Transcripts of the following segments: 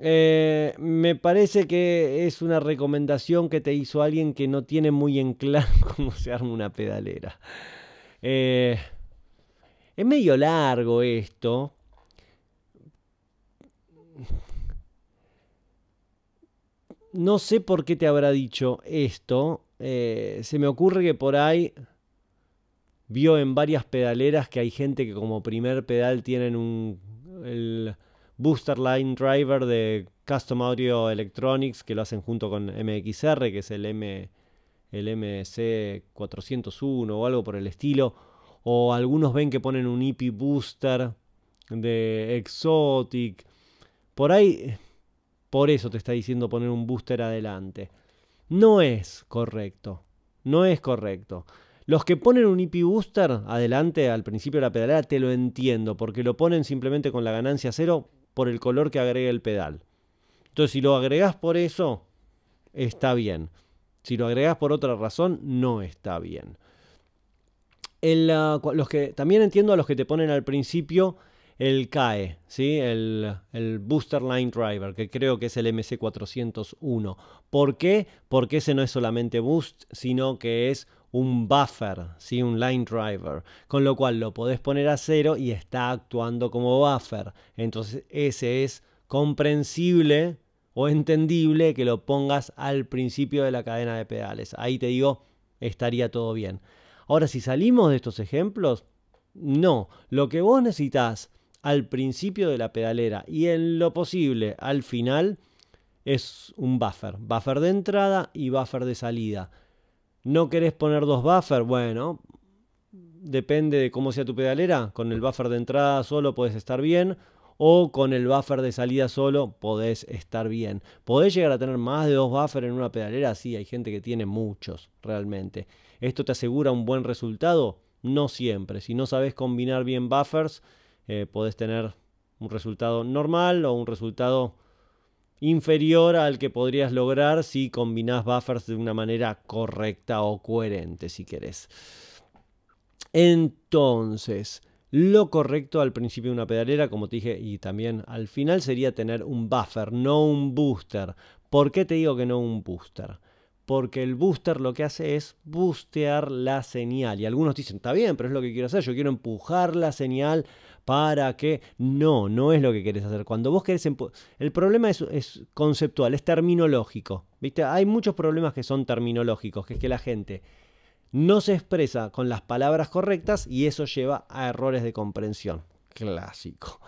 Eh, me parece que es una recomendación que te hizo alguien que no tiene muy en claro cómo se arma una pedalera. Eh, es medio largo esto. No sé por qué te habrá dicho esto. Eh, se me ocurre que por ahí vio en varias pedaleras que hay gente que como primer pedal tienen un... El, Booster Line Driver de Custom Audio Electronics, que lo hacen junto con MXR, que es el, M, el MC401 o algo por el estilo. O algunos ven que ponen un EP Booster de Exotic. Por ahí, por eso te está diciendo poner un booster adelante. No es correcto. No es correcto. Los que ponen un EP booster adelante al principio de la pedalera, te lo entiendo, porque lo ponen simplemente con la ganancia cero por el color que agrega el pedal. Entonces, si lo agregas por eso, está bien. Si lo agregas por otra razón, no está bien. los que, también entiendo a los que te ponen al principio el CAE, ¿sí? el, el Booster Line Driver, que creo que es el MC401. ¿Por qué? Porque ese no es solamente boost, sino que es un buffer, ¿sí? un line driver, con lo cual lo podés poner a cero y está actuando como buffer. Entonces ese es comprensible o entendible que lo pongas al principio de la cadena de pedales. Ahí te digo, estaría todo bien. Ahora, si salimos de estos ejemplos, no, lo que vos necesitas al principio de la pedalera y en lo posible al final es un buffer, buffer de entrada y buffer de salida. ¿No querés poner dos buffers? Bueno, depende de cómo sea tu pedalera. Con el buffer de entrada solo podés estar bien. O con el buffer de salida solo podés estar bien. Podés llegar a tener más de dos buffers en una pedalera. Sí, hay gente que tiene muchos realmente. ¿Esto te asegura un buen resultado? No siempre. Si no sabes combinar bien buffers, eh, podés tener un resultado normal o un resultado inferior al que podrías lograr si combinás buffers de una manera correcta o coherente, si querés. Entonces, lo correcto al principio de una pedalera, como te dije, y también al final sería tener un buffer, no un booster. ¿Por qué te digo que no un booster? Porque el booster lo que hace es boostear la señal. Y algunos dicen, está bien, pero es lo que quiero hacer. Yo quiero empujar la señal para qué? No, no es lo que querés hacer. Cuando vos querés... El problema es, conceptual, es terminológico. ¿Viste? Hay muchos problemas que son terminológicos, que es que la gente no se expresa con las palabras correctas y eso lleva a errores de comprensión. Clásico.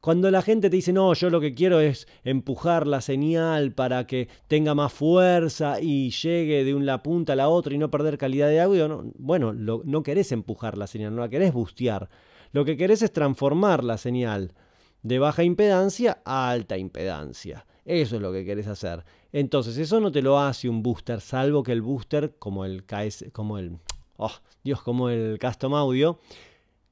Cuando la gente te dice, no, yo lo que quiero es empujar la señal para que tenga más fuerza y llegue de una punta a la otra y no perder calidad de audio, bueno, no querés empujar la señal, no la querés bustear. Lo que querés es transformar la señal de baja impedancia a alta impedancia. Eso es lo que querés hacer. Entonces, eso no te lo hace un booster, salvo que el booster, como el KS, como el. Oh, Dios, como el custom audio,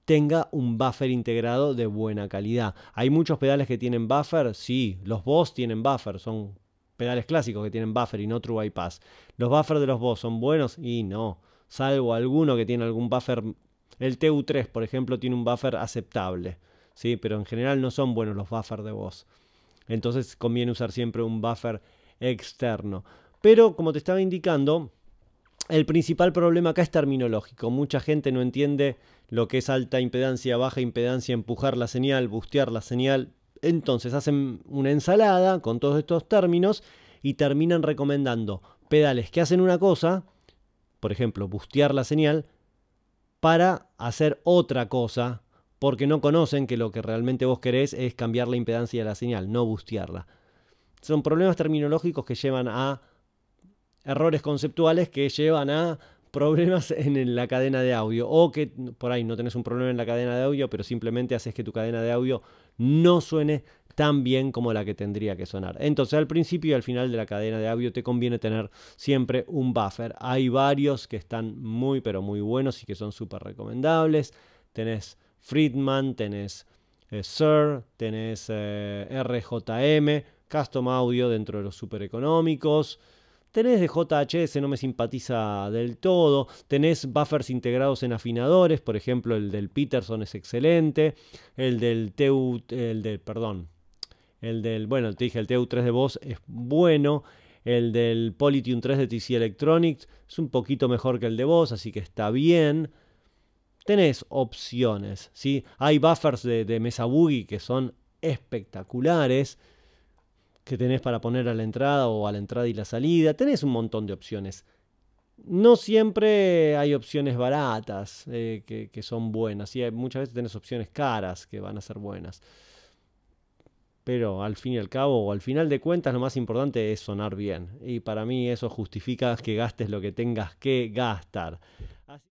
tenga un buffer integrado de buena calidad. Hay muchos pedales que tienen buffer, sí, los Boss tienen buffer, son pedales clásicos que tienen buffer y no True Bypass. ¿Los buffers de los Boss son buenos? Y no, salvo alguno que tiene algún buffer el TU3, por ejemplo, tiene un buffer aceptable, ¿sí? pero en general no son buenos los buffers de voz. Entonces conviene usar siempre un buffer externo. Pero como te estaba indicando, el principal problema acá es terminológico. Mucha gente no entiende lo que es alta impedancia, baja impedancia, empujar la señal, bustear la señal. Entonces hacen una ensalada con todos estos términos y terminan recomendando pedales que hacen una cosa, por ejemplo, bustear la señal, para hacer otra cosa, porque no conocen que lo que realmente vos querés es cambiar la impedancia de la señal, no bustearla. Son problemas terminológicos que llevan a errores conceptuales que llevan a problemas en la cadena de audio o que por ahí no tenés un problema en la cadena de audio, pero simplemente haces que tu cadena de audio no suene tan bien como la que tendría que sonar. Entonces al principio y al final de la cadena de audio te conviene tener siempre un buffer. Hay varios que están muy pero muy buenos y que son súper recomendables. Tenés Friedman, tenés Sur. Eh, Sir, tenés eh, RJM, Custom Audio dentro de los súper económicos. Tenés de JHS, no me simpatiza del todo. Tenés buffers integrados en afinadores, por ejemplo, el del Peterson es excelente. El del TU, el del, perdón, el del, bueno, te dije, el TU3 de Vos es bueno. El del Polytune 3 de TC Electronics es un poquito mejor que el de vos, así que está bien. Tenés opciones, ¿sí? Hay buffers de, Mesa Boogie que son espectaculares que tenés para poner a la entrada o a la entrada y la salida. Tenés un montón de opciones. No siempre hay opciones baratas eh, que, son buenas. Muchas veces tenés opciones caras que van a ser buenas pero al fin y al cabo, o al final de cuentas, lo más importante es sonar bien. Y para mí eso justifica que gastes lo que tengas que gastar.